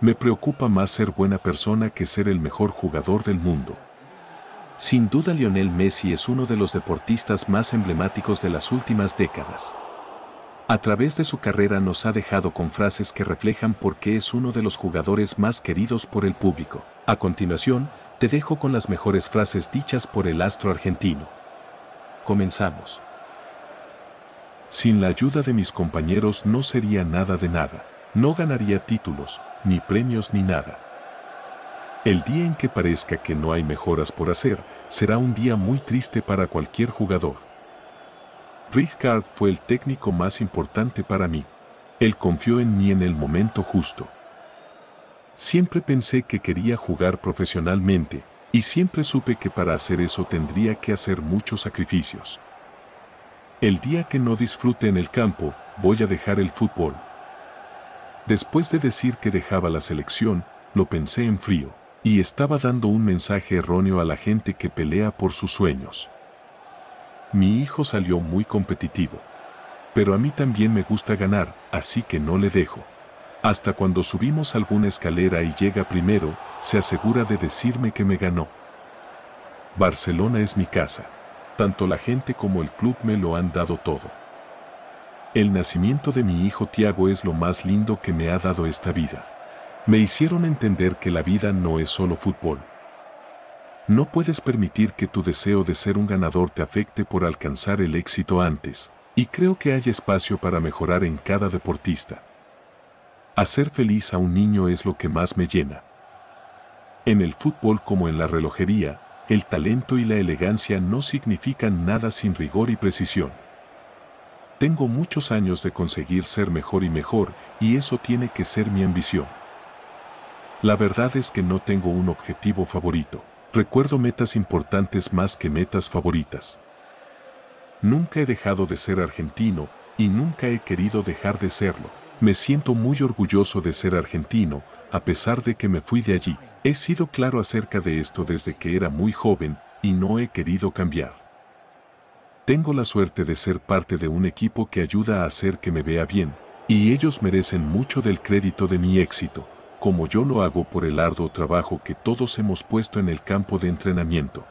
Me preocupa más ser buena persona que ser el mejor jugador del mundo. Sin duda Lionel Messi es uno de los deportistas más emblemáticos de las últimas décadas. A través de su carrera nos ha dejado con frases que reflejan por qué es uno de los jugadores más queridos por el público. A continuación, te dejo con las mejores frases dichas por el astro argentino. Comenzamos. Sin la ayuda de mis compañeros no sería nada de nada. No ganaría títulos, ni premios ni nada. El día en que parezca que no hay mejoras por hacer será un día muy triste para cualquier jugador. Rijkaard fue el técnico más importante para mí. Él confió en mí en el momento justo. Siempre pensé que quería jugar profesionalmente y siempre supe que para hacer eso tendría que hacer muchos sacrificios. El día que no disfrute en el campo, voy a dejar el fútbol. Después de decir que dejaba la selección, lo pensé en frío, y estaba dando un mensaje erróneo a la gente que pelea por sus sueños. Mi hijo salió muy competitivo. Pero a mí también me gusta ganar, así que no le dejo. Hasta cuando subimos alguna escalera y llega primero, se asegura de decirme que me ganó. Barcelona es mi casa. Tanto la gente como el club me lo han dado todo. El nacimiento de mi hijo Tiago es lo más lindo que me ha dado esta vida. Me hicieron entender que la vida no es solo fútbol. No puedes permitir que tu deseo de ser un ganador te afecte por alcanzar el éxito antes, y creo que hay espacio para mejorar en cada deportista. Hacer feliz a un niño es lo que más me llena. En el fútbol como en la relojería, el talento y la elegancia no significan nada sin rigor y precisión. Tengo muchos años de conseguir ser mejor y mejor, y eso tiene que ser mi ambición. La verdad es que no tengo un objetivo favorito. Recuerdo metas importantes más que metas favoritas. Nunca he dejado de ser argentino, y nunca he querido dejar de serlo. Me siento muy orgulloso de ser argentino, a pesar de que me fui de allí. He sido claro acerca de esto desde que era muy joven, y no he querido cambiar. Tengo la suerte de ser parte de un equipo que ayuda a hacer que me vea bien, y ellos merecen mucho del crédito de mi éxito, como yo lo hago por el arduo trabajo que todos hemos puesto en el campo de entrenamiento.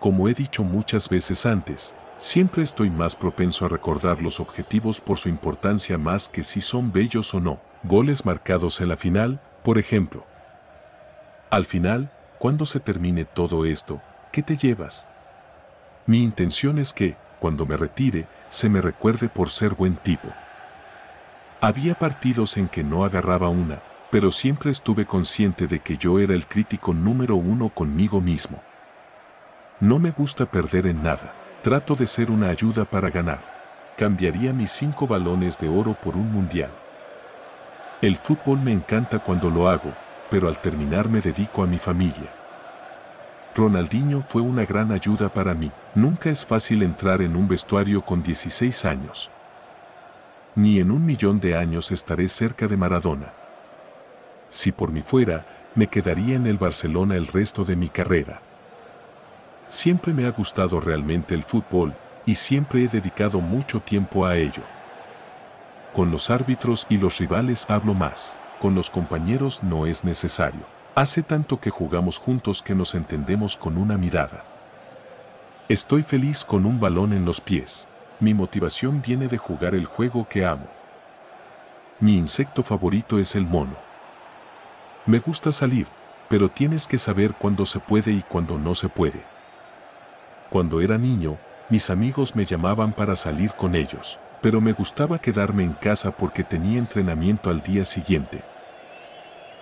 Como he dicho muchas veces antes, siempre estoy más propenso a recordar los objetivos por su importancia más que si son bellos o no, goles marcados en la final, por ejemplo. Al final, cuando se termine todo esto, ¿qué te llevas? Mi intención es que, cuando me retire, se me recuerde por ser buen tipo. Había partidos en que no agarraba una, pero siempre estuve consciente de que yo era el crítico número uno conmigo mismo. No me gusta perder en nada, trato de ser una ayuda para ganar. Cambiaría mis cinco balones de oro por un mundial. El fútbol me encanta cuando lo hago, pero al terminar me dedico a mi familia. Ronaldinho fue una gran ayuda para mí. Nunca es fácil entrar en un vestuario con 16 años. Ni en un millón de años estaré cerca de Maradona. Si por mí fuera, me quedaría en el Barcelona el resto de mi carrera. Siempre me ha gustado realmente el fútbol y siempre he dedicado mucho tiempo a ello. Con los árbitros y los rivales hablo más, con los compañeros no es necesario. Hace tanto que jugamos juntos que nos entendemos con una mirada. Estoy feliz con un balón en los pies. Mi motivación viene de jugar el juego que amo. Mi insecto favorito es el mono. Me gusta salir, pero tienes que saber cuándo se puede y cuándo no se puede. Cuando era niño, mis amigos me llamaban para salir con ellos, pero me gustaba quedarme en casa porque tenía entrenamiento al día siguiente.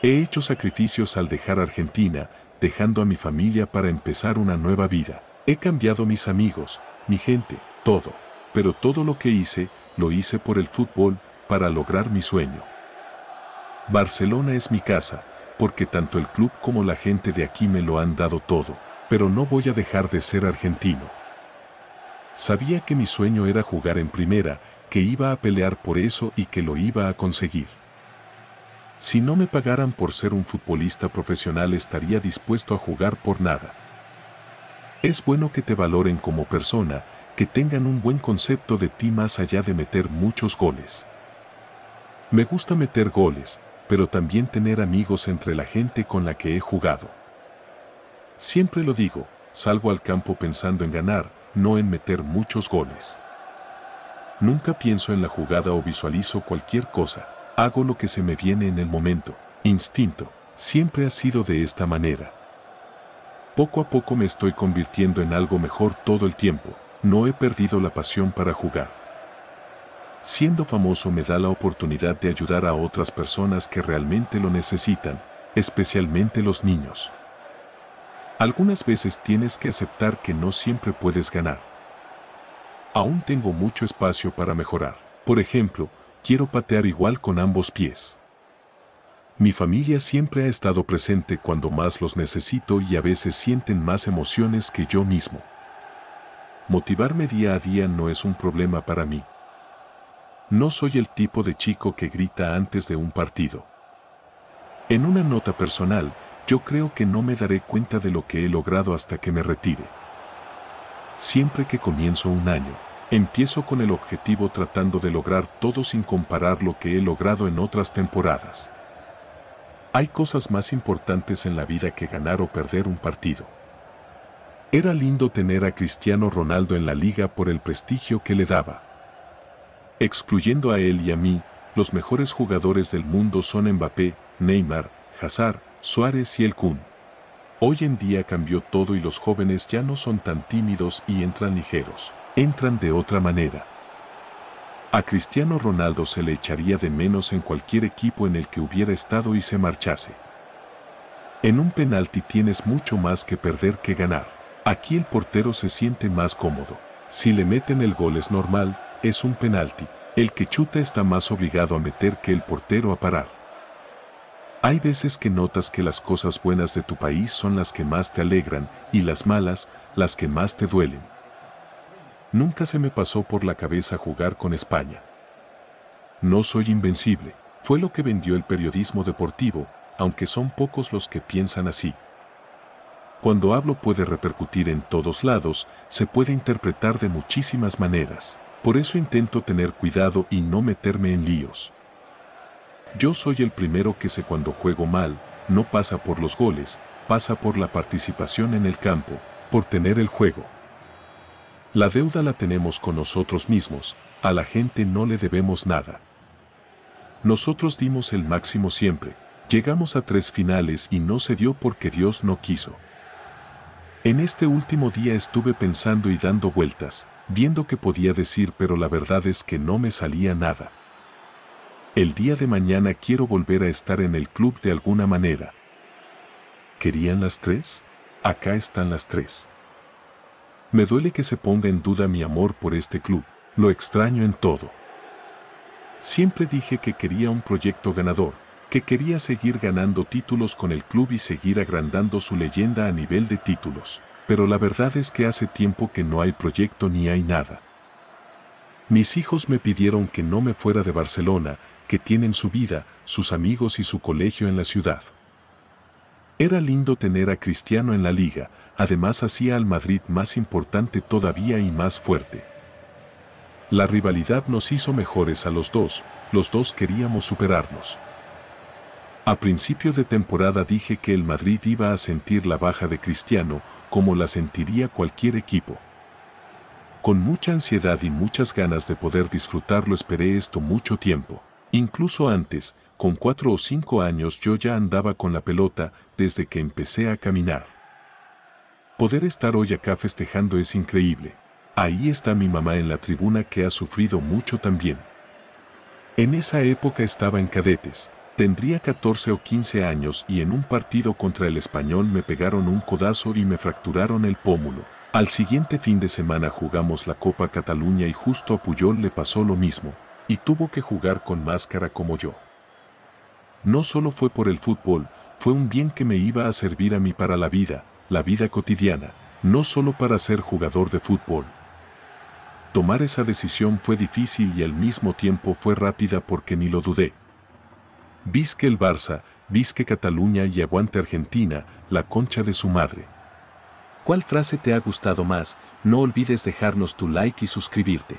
He hecho sacrificios al dejar Argentina, dejando a mi familia para empezar una nueva vida. He cambiado mis amigos, mi gente, todo. Pero todo lo que hice, lo hice por el fútbol, para lograr mi sueño. Barcelona es mi casa, porque tanto el club como la gente de aquí me lo han dado todo, pero no voy a dejar de ser argentino. Sabía que mi sueño era jugar en primera, que iba a pelear por eso y que lo iba a conseguir. Si no me pagaran por ser un futbolista profesional estaría dispuesto a jugar por nada. Es bueno que te valoren como persona, que tengan un buen concepto de ti más allá de meter muchos goles. Me gusta meter goles, pero también tener amigos entre la gente con la que he jugado. Siempre lo digo, salgo al campo pensando en ganar, no en meter muchos goles. Nunca pienso en la jugada o visualizo cualquier cosa. Hago lo que se me viene en el momento. Instinto. Siempre ha sido de esta manera. Poco a poco me estoy convirtiendo en algo mejor todo el tiempo. No he perdido la pasión para jugar. Siendo famoso me da la oportunidad de ayudar a otras personas que realmente lo necesitan, especialmente los niños. Algunas veces tienes que aceptar que no siempre puedes ganar. Aún tengo mucho espacio para mejorar. Por ejemplo, quiero patear igual con ambos pies. Mi familia siempre ha estado presente cuando más los necesito y a veces sienten más emociones que yo mismo. Motivarme día a día no es un problema para mí. No soy el tipo de chico que grita antes de un partido. En una nota personal, yo creo que no me daré cuenta de lo que he logrado hasta que me retire. Siempre que comienzo un año, Empiezo con el objetivo tratando de lograr todo sin comparar lo que he logrado en otras temporadas. Hay cosas más importantes en la vida que ganar o perder un partido. Era lindo tener a Cristiano Ronaldo en la liga por el prestigio que le daba. Excluyendo a él y a mí, los mejores jugadores del mundo son Mbappé, Neymar, Hazard, Suárez y el Kun. Hoy en día cambió todo y los jóvenes ya no son tan tímidos y entran ligeros entran de otra manera. A Cristiano Ronaldo se le echaría de menos en cualquier equipo en el que hubiera estado y se marchase. En un penalti tienes mucho más que perder que ganar. Aquí el portero se siente más cómodo. Si le meten el gol es normal, es un penalti. El que chuta está más obligado a meter que el portero a parar. Hay veces que notas que las cosas buenas de tu país son las que más te alegran y las malas, las que más te duelen. Nunca se me pasó por la cabeza jugar con España. No soy invencible, fue lo que vendió el periodismo deportivo, aunque son pocos los que piensan así. Cuando hablo puede repercutir en todos lados, se puede interpretar de muchísimas maneras. Por eso intento tener cuidado y no meterme en líos. Yo soy el primero que sé cuando juego mal, no pasa por los goles, pasa por la participación en el campo, por tener el juego. La deuda la tenemos con nosotros mismos, a la gente no le debemos nada. Nosotros dimos el máximo siempre, llegamos a tres finales y no se dio porque Dios no quiso. En este último día estuve pensando y dando vueltas, viendo qué podía decir pero la verdad es que no me salía nada. El día de mañana quiero volver a estar en el club de alguna manera. ¿Querían las tres? Acá están las tres. Me duele que se ponga en duda mi amor por este club, lo extraño en todo. Siempre dije que quería un proyecto ganador, que quería seguir ganando títulos con el club y seguir agrandando su leyenda a nivel de títulos, pero la verdad es que hace tiempo que no hay proyecto ni hay nada. Mis hijos me pidieron que no me fuera de Barcelona, que tienen su vida, sus amigos y su colegio en la ciudad. Era lindo tener a Cristiano en la liga, además hacía al Madrid más importante todavía y más fuerte. La rivalidad nos hizo mejores a los dos, los dos queríamos superarnos. A principio de temporada dije que el Madrid iba a sentir la baja de Cristiano como la sentiría cualquier equipo. Con mucha ansiedad y muchas ganas de poder disfrutarlo esperé esto mucho tiempo. Incluso antes, con cuatro o cinco años yo ya andaba con la pelota desde que empecé a caminar. Poder estar hoy acá festejando es increíble. Ahí está mi mamá en la tribuna que ha sufrido mucho también. En esa época estaba en cadetes. Tendría 14 o 15 años y en un partido contra el español me pegaron un codazo y me fracturaron el pómulo. Al siguiente fin de semana jugamos la Copa Cataluña y justo a Puyol le pasó lo mismo y tuvo que jugar con máscara como yo. No solo fue por el fútbol, fue un bien que me iba a servir a mí para la vida, la vida cotidiana, no solo para ser jugador de fútbol. Tomar esa decisión fue difícil y al mismo tiempo fue rápida porque ni lo dudé. Visque el Barça, visque Cataluña y aguante Argentina, la concha de su madre. ¿Cuál frase te ha gustado más? No olvides dejarnos tu like y suscribirte.